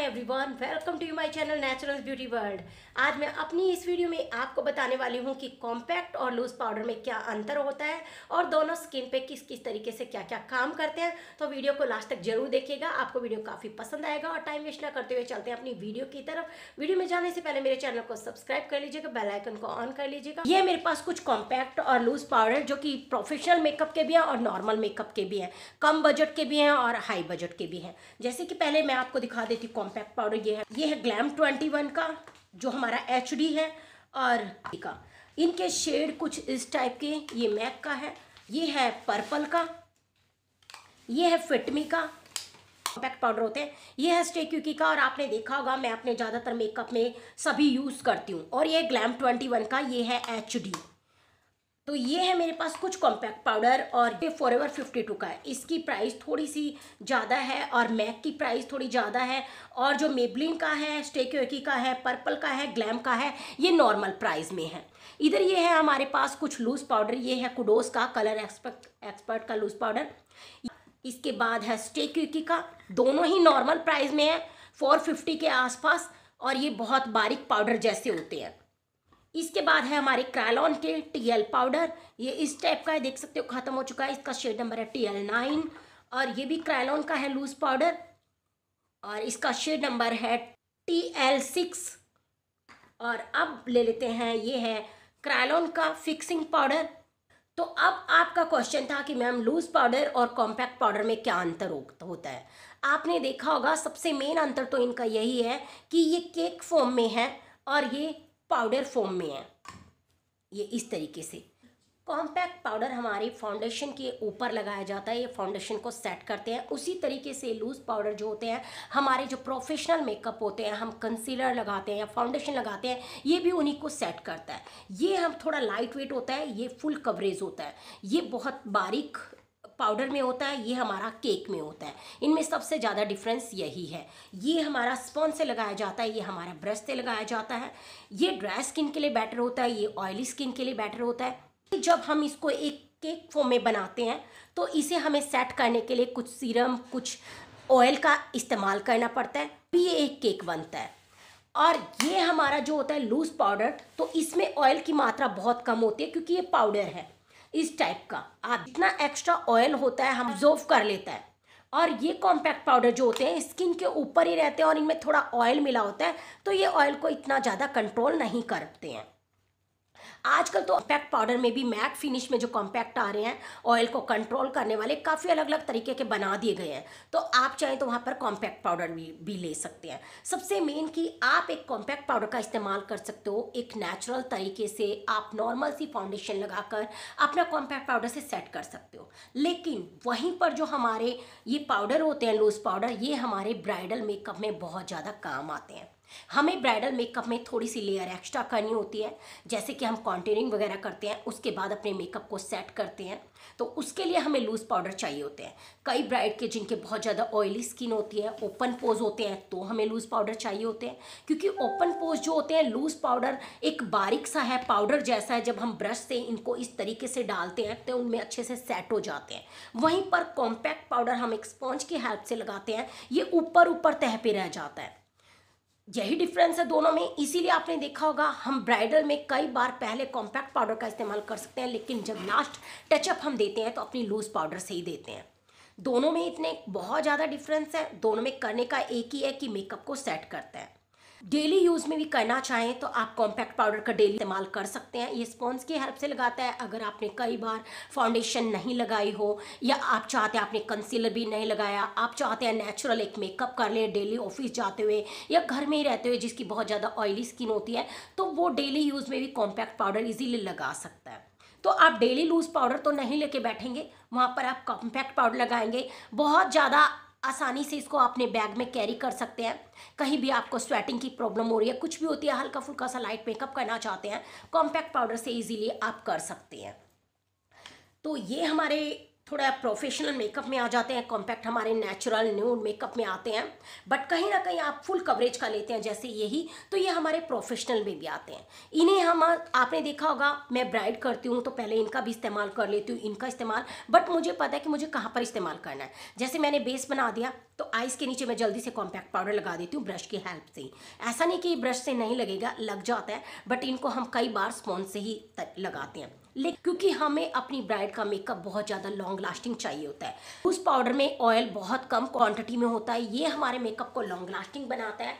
high everyone welcome to you my channel natural beauty world आज मैं अपनी इस वीडियो में आपको बताने वाली हूँ कि कॉम्पैक्ट और लूज़ पाउडर में क्या अंतर होता है और दोनों स्किन पे किस किस तरीके से क्या क्या काम करते हैं तो वीडियो को लास्ट तक जरूर देखिएगा आपको वीडियो काफ़ी पसंद आएगा और टाइम वेस्ट ना करते हुए चलते हैं अपनी वीडियो की तरफ वीडियो में जाने से पहले मेरे चैनल को सब्सक्राइब कर लीजिएगा बेलाइकन को ऑन कर लीजिएगा ये मेरे पास कुछ कॉम्पैक्ट और लूज़ पाउडर जो कि प्रोफेशनल मेकअप के भी हैं और नॉर्मल मेकअप के भी हैं कम बजट के भी हैं और हाई बजट के भी हैं जैसे कि पहले मैं आपको दिखा देती हूँ कॉम्पैक्ट पाउडर ये है ये है ग्लैम ट्वेंटी वन का जो हमारा एच डी है और का इनके शेड कुछ इस टाइप के ये मैक का है ये है पर्पल का ये है फिटमी का कॉम्पैक्ट पाउडर होते हैं ये है स्टे क्यूकी का और आपने देखा होगा मैं अपने ज़्यादातर मेकअप में सभी यूज़ करती हूँ और ये ग्लैम ट्वेंटी वन का ये है एच डी तो ये है मेरे पास कुछ कॉम्पैक्ट पाउडर और ये फॉर एवर फिफ्टी टू का है इसकी प्राइस थोड़ी सी ज़्यादा है और मैक की प्राइस थोड़ी ज़्यादा है और जो मेबलिन का है स्टेक्योकी का है पर्पल का है ग्लैम का है ये नॉर्मल प्राइस में है इधर ये है हमारे पास कुछ लूज पाउडर ये है कुडोस का कलर एक्सपर्ट एक्सपर्ट का लूज पाउडर इसके बाद है स्टेक्यूकी का दोनों ही नॉर्मल प्राइज़ में है फोर फिफ्टी के आसपास और ये बहुत बारीक पाउडर जैसे होते हैं इसके बाद है हमारे क्रैलॉन के टीएल पाउडर ये इस टाइप का है देख सकते हो ख़त्म हो चुका है इसका शेड नंबर है टीएल नाइन और ये भी क्रैलॉन का है लूज पाउडर और इसका शेड नंबर है टी एल सिक्स और अब ले लेते हैं ये है क्रैलॉन का फिक्सिंग पाउडर तो अब आपका क्वेश्चन था कि मैम लूज पाउडर और कॉम्पैक्ट पाउडर में क्या अंतर होता है आपने देखा होगा सबसे मेन अंतर तो इनका यही है कि ये केक फॉर्म में है और ये पाउडर फॉर्म में है ये इस तरीके से कॉम्पैक्ट पाउडर हमारे फाउंडेशन के ऊपर लगाया जाता है ये फाउंडेशन को सेट करते हैं उसी तरीके से लूज़ पाउडर जो होते हैं हमारे जो प्रोफेशनल मेकअप होते हैं हम कंसीलर लगाते हैं या फाउंडेशन लगाते हैं ये भी उन्हीं को सेट करता है ये हम थोड़ा लाइट वेट होता है ये फुल कवरेज होता है ये बहुत बारीक पाउडर में होता है ये हमारा केक में होता है इनमें सबसे ज़्यादा डिफरेंस यही है ये हमारा स्पॉन से लगाया जाता है ये हमारा ब्रश से लगाया जाता है ये ड्राई स्किन के लिए बेटर होता है ये ऑयली स्किन के लिए बेटर होता है जब हम इसको एक केक फॉर्म में बनाते हैं तो इसे हमें सेट करने के लिए कुछ सीरम कुछ ऑयल का इस्तेमाल करना पड़ता है भी तो ये एक केक बनता है और ये हमारा जो होता है लूज़ पाउडर तो इसमें ऑयल की मात्रा बहुत कम होती है क्योंकि ये पाउडर है इस टाइप का आप जितना एक्स्ट्रा ऑयल होता है हम ऑब्जॉर्व कर लेता है और ये कॉम्पैक्ट पाउडर जो होते हैं स्किन के ऊपर ही रहते हैं और इनमें थोड़ा ऑयल मिला होता है तो ये ऑयल को इतना ज़्यादा कंट्रोल नहीं करते हैं आजकल तो कॉम्पैक्ट पाउडर में भी मैक फिनिश में जो कॉम्पैक्ट आ रहे हैं ऑयल को कंट्रोल करने वाले काफ़ी अलग अलग तरीके के बना दिए गए हैं तो आप चाहें तो वहाँ पर कॉम्पैक्ट पाउडर भी, भी ले सकते हैं सबसे मेन कि आप एक कॉम्पैक्ट पाउडर का इस्तेमाल कर सकते हो एक नेचुरल तरीके से आप नॉर्मल सी फाउंडेशन लगाकर अपना कॉम्पैक्ट पाउडर से सेट कर सकते हो लेकिन वहीं पर जो हमारे ये पाउडर होते हैं लूज पाउडर ये हमारे ब्राइडल मेकअप में बहुत ज़्यादा काम आते हैं हमें ब्राइडल मेकअप में थोड़ी सी लेयर एक्स्ट्रा करनी होती है जैसे कि हम कॉन्टेनिंग वगैरह करते हैं उसके बाद अपने मेकअप को सेट करते हैं तो उसके लिए हमें लूज़ पाउडर चाहिए होते हैं कई ब्राइड के जिनके बहुत ज़्यादा ऑयली स्किन होती है ओपन पोज होते हैं तो हमें लूज़ पाउडर चाहिए होते हैं क्योंकि ओपन पोज जो होते हैं लूज़ पाउडर एक बारीक सा है पाउडर जैसा है जब हम ब्रश से इनको इस तरीके से डालते हैं तो उनमें अच्छे से सेट हो जाते हैं वहीं पर कॉम्पैक्ट पाउडर हम एक स्पॉन्ज की हेल्प से लगाते हैं ये ऊपर ऊपर तह पे रह जाता है यही डिफरेंस है दोनों में इसीलिए आपने देखा होगा हम ब्राइडल में कई बार पहले कॉम्पैक्ट पाउडर का इस्तेमाल कर सकते हैं लेकिन जब लास्ट टचअप हम देते हैं तो अपनी लूज पाउडर से ही देते हैं दोनों में इतने बहुत ज़्यादा डिफरेंस है दोनों में करने का एक ही है कि मेकअप को सेट करते हैं डेली यूज़ में भी करना चाहें तो आप कॉम्पैक्ट पाउडर का डेली इस्तेमाल कर सकते हैं ये स्पॉन्स की हेल्प से लगाता है अगर आपने कई बार फाउंडेशन नहीं लगाई हो या आप चाहते हैं आपने कंसीलर भी नहीं लगाया आप चाहते हैं नेचुरल एक मेकअप कर लें डेली ऑफिस जाते हुए या घर में ही रहते हुए जिसकी बहुत ज़्यादा ऑयली स्किन होती है तो वो डेली यूज़ में भी कॉम्पैक्ट पाउडर ईजिली लगा सकता है तो आप डेली लूज पाउडर तो नहीं लेके बैठेंगे वहाँ पर आप कॉम्पैक्ट पाउडर लगाएंगे बहुत ज़्यादा आसानी से इसको आपने बैग में कैरी कर सकते हैं कहीं भी आपको स्वेटिंग की प्रॉब्लम हो रही है कुछ भी होती है हल्का फुल्का सा लाइट मेकअप करना चाहते हैं कॉम्पैक्ट पाउडर से इजीली आप कर सकते हैं तो ये हमारे थोड़ा प्रोफेशनल मेकअप में आ जाते हैं कॉम्पैक्ट हमारे नेचुरल न्यूड मेकअप में आते हैं बट कहीं ना कहीं आप फुल कवरेज का लेते हैं जैसे यही तो ये हमारे प्रोफेशनल में भी आते हैं इन्हें हम आपने देखा होगा मैं ब्राइड करती हूँ तो पहले इनका भी इस्तेमाल कर लेती हूँ इनका इस्तेमाल बट मुझे पता है कि मुझे कहाँ पर इस्तेमाल करना है जैसे मैंने बेस बना दिया तो आइस के नीचे मैं जल्दी से कॉम्पैक्ट पाउडर लगा देती हूँ ब्रश की हेल्प से ऐसा नहीं कि ब्रश से नहीं लगेगा लग जाता है बट इनको हम कई बार स्पॉन्ज से ही लगाते हैं लेकिन क्योंकि हमें अपनी ब्राइड का मेकअप बहुत ज़्यादा लॉन्ग लास्टिंग चाहिए होता है उस पाउडर में ऑयल बहुत कम क्वांटिटी में होता है ये हमारे मेकअप को लॉन्ग लास्टिंग बनाता है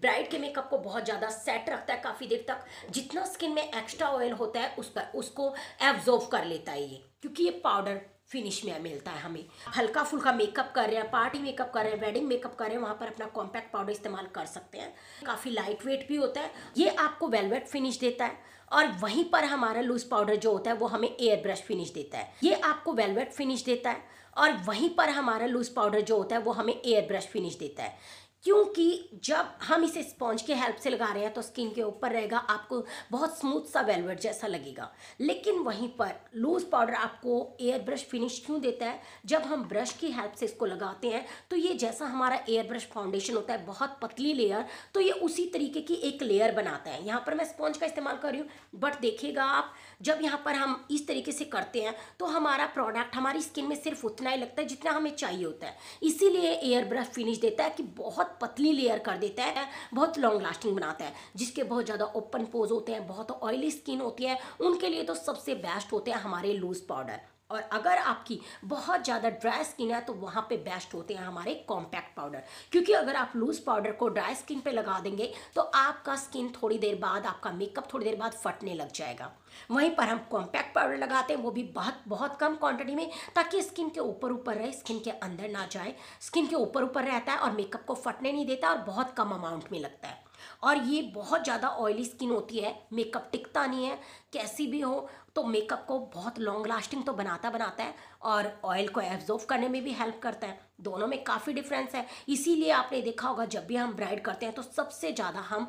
ब्राइड के मेकअप को बहुत ज़्यादा सेट रखता है काफ़ी देर तक जितना स्किन में एक्स्ट्रा ऑयल होता है उस पर उसको एब्जॉर्व कर लेता है ये क्योंकि ये पाउडर फिनिश में मिलता है हमें हल्का फुल्का मेकअप कर रहे हैं पार्टी मेकअप कर रहे हैं वेडिंग मेकअप कर रहे हैं वहाँ पर अपना कॉम्पैक्ट पाउडर इस्तेमाल कर सकते हैं काफ़ी लाइट वेट भी होता है ये आपको वेलवेट फिनिश देता है और वहीं पर हमारा लूज पाउडर जो होता है वो हमें एयर ब्रश फिनिश देता है ये आपको वेलवेट फिनिश देता है और वहीं पर हमारा लूज पाउडर जो होता है वो हमें एयर ब्रश फिनिश देता है क्योंकि जब हम इसे स्पॉन्ज की हेल्प से लगा रहे हैं तो स्किन के ऊपर रहेगा आपको बहुत स्मूथ सा वेलवेट जैसा लगेगा लेकिन वहीं पर लूज़ पाउडर आपको एयर ब्रश फिनिश क्यों देता है जब हम ब्रश की हेल्प से इसको लगाते हैं तो ये जैसा हमारा एयर ब्रश फाउंडेशन होता है बहुत पतली लेयर तो ये उसी तरीके की एक लेयर बनाता है यहाँ पर मैं स्पॉन्ज का इस्तेमाल कर रही हूँ बट देखिएगा आप जब यहाँ पर हम इस तरीके से करते हैं तो हमारा प्रोडक्ट हमारी स्किन में सिर्फ उतना ही लगता है जितना हमें चाहिए होता है इसीलिए एयर ब्रश फिनिश देता है कि बहुत पतली लेयर कर देता है बहुत लॉन्ग लास्टिंग बनाता है जिसके बहुत ज़्यादा ओपन पोज होते हैं बहुत ऑयली स्किन होती है उनके लिए तो सबसे बेस्ट होते हैं हमारे लूज़ पाउडर और अगर आपकी बहुत ज़्यादा ड्राई स्किन है तो वहाँ पे बेस्ट होते हैं हमारे कॉम्पैक्ट पाउडर क्योंकि अगर आप लूज़ पाउडर को ड्राई स्किन पे लगा देंगे तो आपका स्किन थोड़ी देर बाद आपका मेकअप थोड़ी देर बाद फटने लग जाएगा वहीं पर हम कॉम्पैक्ट पाउडर लगाते हैं वो भी बहुत बहुत कम क्वांटिटी में ताकि स्किन के ऊपर ऊपर रहे स्किन के अंदर ना जाए स्किन के ऊपर ऊपर रहता है और मेकअप को फटने नहीं देता और बहुत कम अमाउंट में लगता है और ये बहुत ज़्यादा ऑयली स्किन होती है मेकअप टिकता नहीं है कैसी भी हो तो मेकअप को बहुत लॉन्ग लास्टिंग तो बनाता बनाता है और ऑयल को एब्जॉर्व करने में भी हेल्प करता है दोनों में काफ़ी डिफरेंस है इसीलिए आपने देखा होगा जब भी हम ब्राइड करते हैं तो सबसे ज़्यादा हम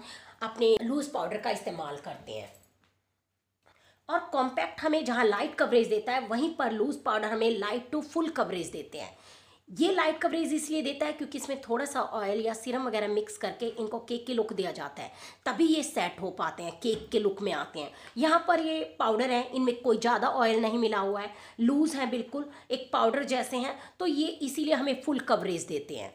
अपने लूज़ पाउडर का इस्तेमाल करते हैं और कॉम्पैक्ट हमें जहाँ लाइट कवरेज देता है वहीं पर लूज़ पाउडर हमें लाइट टू फुल कवरेज देते हैं ये लाइट कवरेज इसलिए देता है क्योंकि इसमें थोड़ा सा ऑयल या सिरम वगैरह मिक्स करके इनको केक के लुक दिया जाता है तभी ये सेट हो पाते हैं केक के लुक में आते हैं यहाँ पर ये पाउडर है इनमें कोई ज़्यादा ऑयल नहीं मिला हुआ है लूज़ हैं बिल्कुल एक पाउडर जैसे हैं तो ये इसीलिए हमें फुल कवरेज देते हैं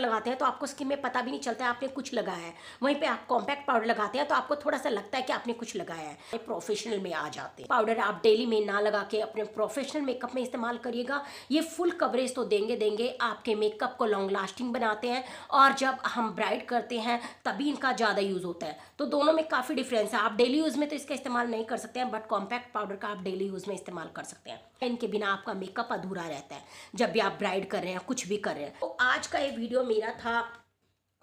लगाते हैं तो आपको स्किन में पता भी नहीं चलता है आपने कुछ लगाया है वहीं पे आप कॉम्पैक्ट पाउडर लगाते हैं तो आपको थोड़ा सा लगता है कि आपने कुछ लगाया है प्रोफेशनल में आ जाते हैं पाउडर आप डेली में ना लगा के अपने प्रोफेशनल मेकअप में इस्तेमाल करिएगा ये फुल कवरेज तो देंगे देंगे आपके मेकअप को लॉन्ग लास्टिंग बनाते हैं और जब हम ब्राइड करते हैं तभी इनका ज़्यादा यूज़ होता है तो दोनों में काफ़ी डिफरेंस है आप डेली यूज़ में तो इसका इस्तेमाल नहीं कर सकते हैं बट कॉम्पैक्ट पाउडर का आप डेली यूज़ में इस्तेमाल कर सकते हैं के बिना आपका मेकअप अधूरा रहता है जब भी आप ब्राइड कर रहे हैं कुछ भी कर रहे हैं तो आज का ये वीडियो मेरा था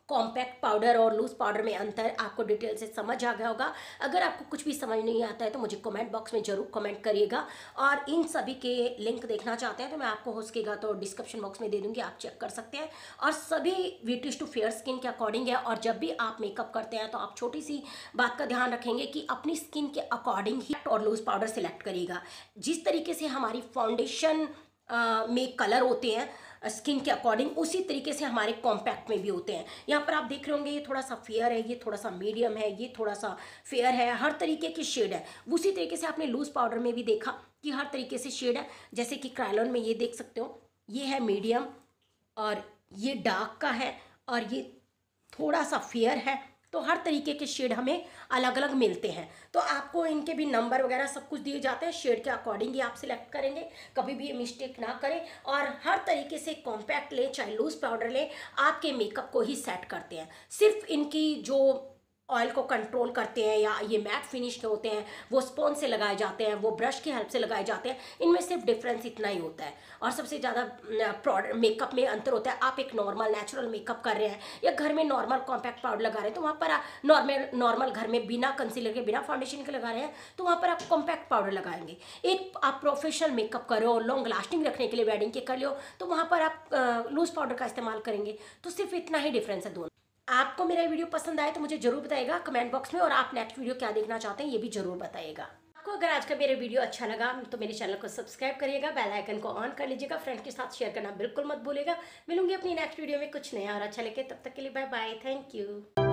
कॉम्पैक्ट पाउडर और लूज़ पाउडर में अंतर आपको डिटेल से समझ आ गया होगा अगर आपको कुछ भी समझ नहीं आता है तो मुझे कमेंट बॉक्स में ज़रूर कमेंट करिएगा और इन सभी के लिंक देखना चाहते हैं तो मैं आपको हो सकेगा तो डिस्क्रिप्शन बॉक्स में दे दूँगी आप चेक कर सकते हैं और सभी वीटिश टू फेयर स्किन के अकॉर्डिंग है और जब भी आप मेकअप करते हैं तो आप छोटी सी बात का ध्यान रखेंगे कि अपनी स्किन के अकॉर्डिंग ही और लूज़ पाउडर सेलेक्ट करिएगा जिस तरीके से हमारी फाउंडेशन में कलर होते हैं स्किन के अकॉर्डिंग उसी तरीके से हमारे कॉम्पैक्ट में भी होते हैं यहाँ पर आप देख रहे होंगे ये थोड़ा सा फेयर है ये थोड़ा सा मीडियम है ये थोड़ा सा फेयर है हर तरीके की शेड है उसी तरीके से आपने लूज़ पाउडर में भी देखा कि हर तरीके से शेड है जैसे कि क्राइलॉन में ये देख सकते हो ये है मीडियम और ये डार्क का है और ये थोड़ा सा फेयर है तो हर तरीके के शेड हमें अलग अलग मिलते हैं तो आपको इनके भी नंबर वगैरह सब कुछ दिए जाते हैं शेड के अकॉर्डिंग ही आप सिलेक्ट करेंगे कभी भी मिस्टेक ना करें और हर तरीके से कॉम्पैक्ट लें चाहे लूज़ पाउडर लें आपके मेकअप को ही सेट करते हैं सिर्फ इनकी जो ऑयल को कंट्रोल करते हैं या ये मैट फिनिश होते हैं वो स्पोन से लगाए जाते हैं वो ब्रश की हेल्प से लगाए जाते हैं इनमें सिर्फ डिफरेंस इतना ही होता है और सबसे ज़्यादा प्रोडक्ट मेकअप में अंतर होता है आप एक नॉर्मल नेचुरल मेकअप कर रहे हैं या घर में नॉर्मल कॉम्पैक्ट पाउडर लगा रहे हैं तो वहाँ पर नॉर्मल नॉर्मल घर में बिना कंसीलर के बिना फाउंडेशन के लगा रहे हैं तो वहाँ पर आप कॉम्पैक्ट पाउडर लगाएंगे एक आप प्रोफेशनल मेकअप करो लॉन्ग लास्टिंग रखने के लिए वेडिंग के कर लो तो वहाँ पर आप लूज़ पाउडर का इस्तेमाल करेंगे तो सिर्फ इतना ही डिफरेंस है दोनों आपको मेरा वीडियो पसंद आए तो मुझे जरूर बताएगा कमेंट बॉक्स में और आप नेक्स्ट वीडियो क्या देखना चाहते हैं ये भी जरूर बताएगा आपको अगर आज का मेरा वीडियो अच्छा लगा तो मेरे चैनल को सब्सक्राइब करिएगा बेल आइकन को ऑन कर लीजिएगा फ्रेंड के साथ शेयर करना बिल्कुल मत भूलेगा मिलूंगी अपनी नेक्स्ट वीडियो में कुछ नया और अच्छा लगे तब तक के लिए बाय बाय थैंक यू